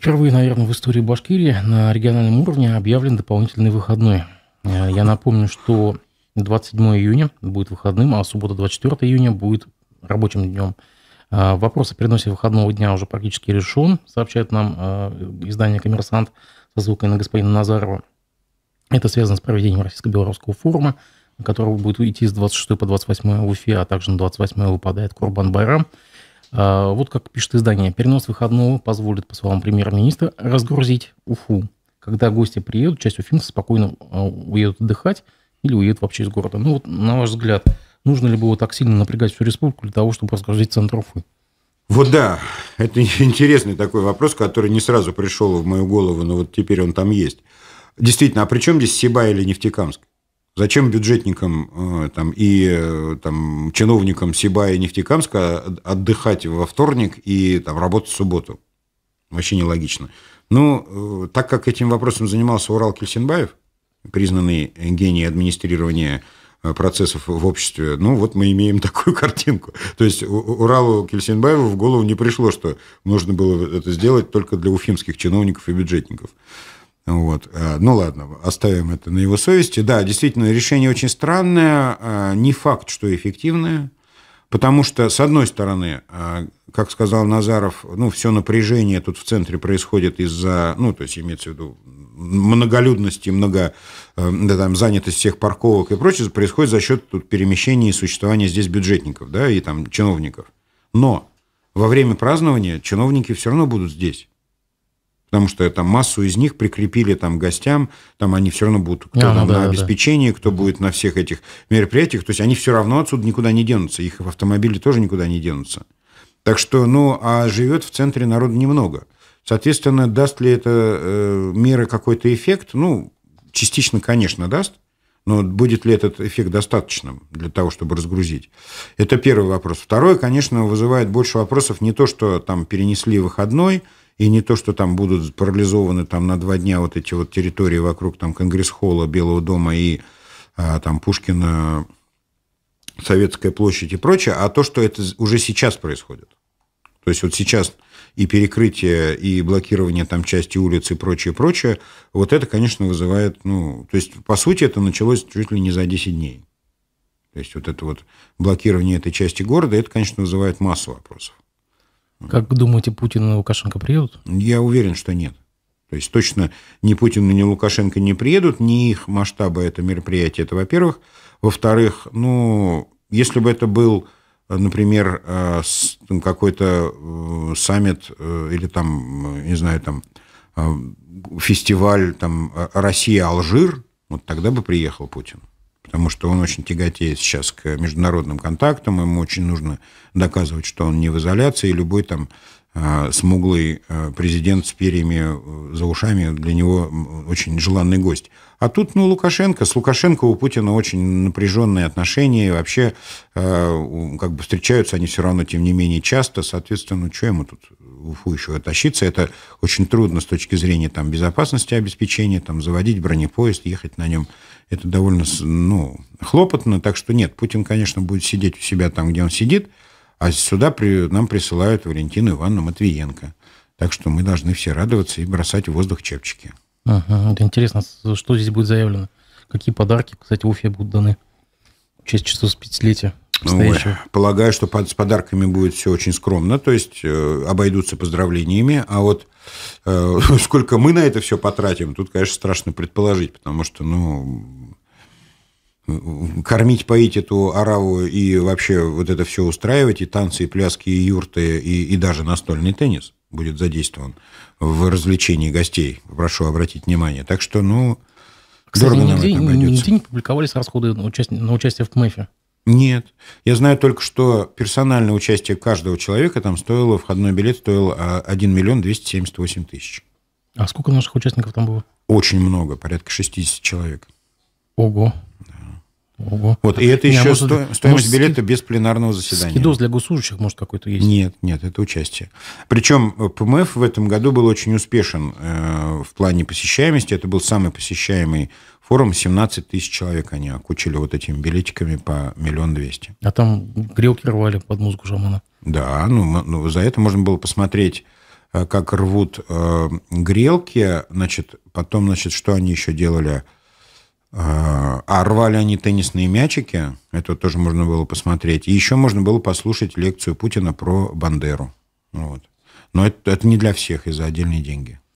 Впервые, наверное, в истории Башкирии на региональном уровне объявлен дополнительный выходной. Э, я напомню, что 27 июня будет выходным, а суббота 24 июня будет рабочим днем. Э, Вопрос о переносе выходного дня уже практически решен, сообщает нам э, издание «Коммерсант» со звукой на господина Назарова. Это связано с проведением Российско-Белорусского форума, который будет идти с 26 по 28 в Уфе, а также на 28 выпадает Курбан-Байрам – а, вот как пишет издание, перенос выходного позволит, по словам премьер-министра, разгрузить Уфу. Когда гости приедут, часть уфимцев спокойно а, уедут отдыхать или уедут вообще из города. Ну вот, на ваш взгляд, нужно ли было так сильно напрягать всю республику для того, чтобы разгрузить центр Уфы? Вот да, это интересный такой вопрос, который не сразу пришел в мою голову, но вот теперь он там есть. Действительно, а при чем здесь Сиба или Нефтекамск? Зачем бюджетникам э, там, и э, там, чиновникам Сиба и Нефтекамска отдыхать во вторник и там, работать в субботу? Вообще нелогично. Ну, э, так как этим вопросом занимался Урал Кельсинбаев, признанный гений администрирования процессов в обществе, ну вот мы имеем такую картинку. То есть Уралу Кельсинбаеву в голову не пришло, что нужно было это сделать только для уфимских чиновников и бюджетников. Вот. Э, ну ладно, оставим это на его совести. Да, действительно, решение очень странное, э, не факт, что эффективное, потому что, с одной стороны, э, как сказал Назаров, ну, все напряжение тут в центре происходит из-за, ну, то есть имеется в виду многолюдности, много, да, там, занятость всех парковок и прочее, происходит за счет тут перемещения и существования здесь бюджетников, да, и там чиновников. Но во время празднования чиновники все равно будут здесь потому что там массу из них прикрепили там гостям, там они все равно будут, кто а, там да, на да, обеспечении, да. кто будет на всех этих мероприятиях, то есть они все равно отсюда никуда не денутся, их в автомобиле тоже никуда не денутся. Так что, ну, а живет в центре народа немного. Соответственно, даст ли это э, мера какой-то эффект? Ну, частично, конечно, даст, но будет ли этот эффект достаточным для того, чтобы разгрузить? Это первый вопрос. Второй, конечно, вызывает больше вопросов не то, что там перенесли выходной – и не то, что там будут парализованы там на два дня вот эти вот территории вокруг там Конгресс-холла, Белого дома и а, там Пушкина, Советская площадь и прочее, а то, что это уже сейчас происходит. То есть вот сейчас и перекрытие, и блокирование там части улиц и прочее, прочее, вот это, конечно, вызывает, ну, то есть, по сути, это началось чуть ли не за 10 дней. То есть вот это вот блокирование этой части города, это, конечно, вызывает массу вопросов. Как думаете, Путин и Лукашенко приедут? Я уверен, что нет. То есть точно ни Путин, ни Лукашенко не приедут, ни их масштабы это мероприятие, это во-первых. Во-вторых, ну, если бы это был, например, э, какой-то э, саммит э, или там, не знаю, там фестиваль там, Россия-Алжир, вот тогда бы приехал Путин потому что он очень тяготеет сейчас к международным контактам, ему очень нужно доказывать, что он не в изоляции, и любой там а, смуглый а, президент с перьями э, за ушами для него очень желанный гость. А тут, ну, Лукашенко. С Лукашенко у Путина очень напряженные отношения. И вообще, а, как бы встречаются они все равно, тем не менее, часто. Соответственно, что ему тут Уфу еще тащиться. Это очень трудно с точки зрения там, безопасности обеспечения, там, заводить бронепоезд, ехать на нем. Это довольно ну, хлопотно. Так что нет, Путин, конечно, будет сидеть у себя там, где он сидит, а сюда при, нам присылают Валентину Ивановну Матвиенко. Так что мы должны все радоваться и бросать в воздух чепчики. Ага, интересно, что здесь будет заявлено. Какие подарки, кстати, в Уфе будут даны в честь 450-летия? Ой, полагаю, что под, с подарками будет все очень скромно, то есть э, обойдутся поздравлениями, а вот э, сколько мы на это все потратим, тут, конечно, страшно предположить, потому что, ну, кормить, поить эту ораву и вообще вот это все устраивать, и танцы, и пляски, и юрты, и, и даже настольный теннис будет задействован в развлечении гостей, прошу обратить внимание. Так что, ну, Кстати, нигде, нигде не публиковались расходы на участие, на участие в КМЭФе. Нет. Я знаю только, что персональное участие каждого человека там стоило, входной билет стоил 1 а, миллион 278 тысяч. А сколько наших участников там было? Очень много, порядка 60 человек. Ого. Ого. Вот, и это не, а еще может, сто, стоимость может, билета без пленарного заседания. Скидос для госслужащих, может, какой-то есть? Нет, нет, это участие. Причем э, ПМФ в этом году был очень успешен э, в плане посещаемости. Это был самый посещаемый форум. 17 тысяч человек они окучили вот этими билетиками по миллион двести. А там грелки рвали под музыку Жамана. Да, ну, ну за это можно было посмотреть э, как рвут э, грелки, значит, потом, значит, что они еще делали? А, а рвали они теннисные мячики, это тоже можно было посмотреть. И еще можно было послушать лекцию Путина про Бандеру. Вот. Но это, это не для всех, и за отдельные деньги.